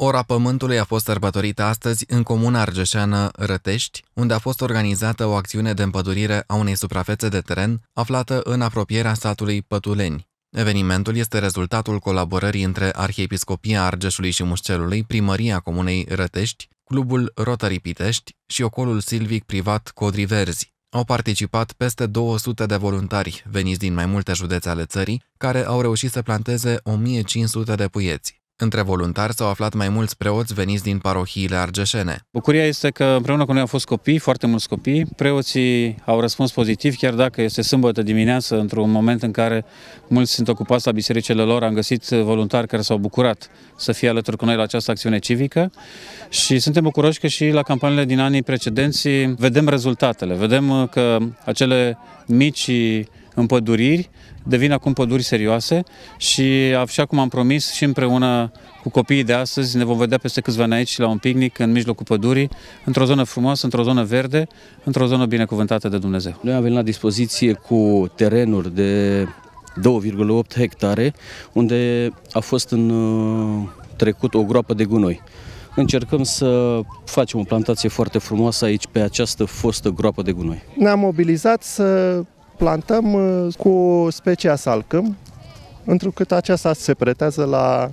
Ora Pământului a fost sărbătorită astăzi în comuna argeșeană Rătești, unde a fost organizată o acțiune de împădurire a unei suprafețe de teren aflată în apropierea satului Pătuleni. Evenimentul este rezultatul colaborării între Arhiepiscopia Argeșului și Mușcelului, Primăria Comunei Rătești, Clubul Rotary Pitești și Ocolul Silvic Privat Codriverzi. Au participat peste 200 de voluntari veniți din mai multe județe ale țării, care au reușit să planteze 1500 de puieți. Între voluntari s-au aflat mai mulți preoți veniți din parohiile argeșene. Bucuria este că împreună cu noi au fost copii, foarte mulți copii. Preoții au răspuns pozitiv, chiar dacă este sâmbătă dimineață, într-un moment în care mulți sunt ocupați la bisericile lor. Am găsit voluntari care s-au bucurat să fie alături cu noi la această acțiune civică și suntem bucuroși că și la campaniile din anii precedenți vedem rezultatele, vedem că acele mici în păduriri, devin acum păduri serioase și așa cum am promis și împreună cu copiii de astăzi ne vom vedea peste câțiva ani aici la un picnic în mijlocul pădurii, într-o zonă frumoasă, într-o zonă verde, într-o zonă binecuvântată de Dumnezeu. Noi avem la dispoziție cu terenuri de 2,8 hectare, unde a fost în uh, trecut o groapă de gunoi. Încercăm să facem o plantație foarte frumoasă aici pe această fostă groapă de gunoi. Ne-am mobilizat să plantăm uh, cu specia salcâm, întrucât aceasta se pretează la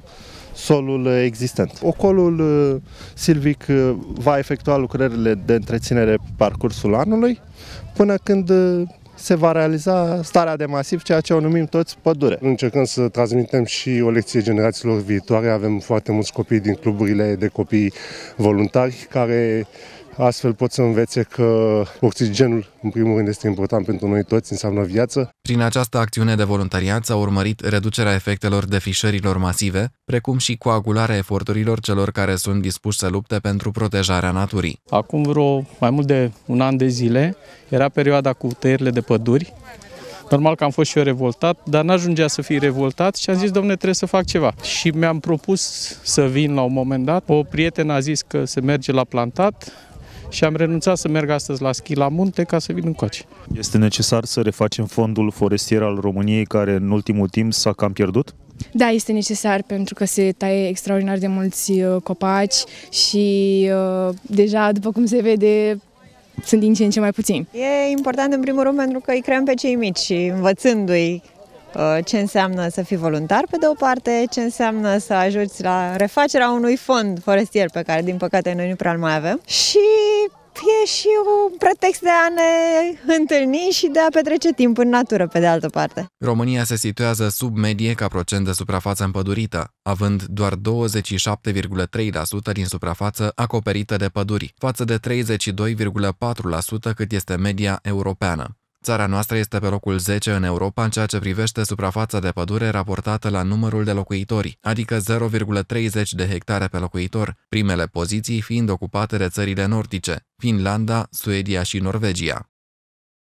solul existent. Ocolul uh, silvic uh, va efectua lucrările de întreținere parcursul anului, până când se va realiza starea de masiv, ceea ce o numim toți pădure. Încercăm să transmitem și o lecție generațiilor viitoare. Avem foarte mulți copii din cluburile de copii voluntari care Astfel pot să învețe că oxigenul, în primul rând, este important pentru noi toți, înseamnă viață. Prin această acțiune de voluntariat s-a urmărit reducerea efectelor defișărilor masive, precum și coagularea eforturilor celor care sunt dispuși să lupte pentru protejarea naturii. Acum vreo mai mult de un an de zile era perioada cu tăierile de păduri, Normal că am fost și eu revoltat, dar n-ajungea să fii revoltat și am zis, domne, trebuie să fac ceva. Și mi-am propus să vin la un moment dat. O prietenă a zis că se merge la plantat, și am renunțat să merg astăzi la schi la munte ca să vin coace. Este necesar să refacem fondul forestier al României care în ultimul timp s-a cam pierdut? Da, este necesar pentru că se taie extraordinar de mulți uh, copaci și uh, deja, după cum se vede, sunt din ce în ce mai puțini. E important în primul rând pentru că îi creăm pe cei mici și învățându-i Uh, ce înseamnă să fii voluntar, pe de o parte, ce înseamnă să ajuți la refacerea unui fond forestier pe care, din păcate, noi nu prea mai avem și e și un pretext de a ne întâlni și de a petrece timp în natură, pe de altă parte. România se situează sub medie ca procent de suprafață împădurită, având doar 27,3% din suprafață acoperită de păduri, față de 32,4% cât este media europeană. Țara noastră este pe locul 10 în Europa în ceea ce privește suprafața de pădure raportată la numărul de locuitori, adică 0,30 de hectare pe locuitor, primele poziții fiind ocupate de țările nordice, Finlanda, Suedia și Norvegia.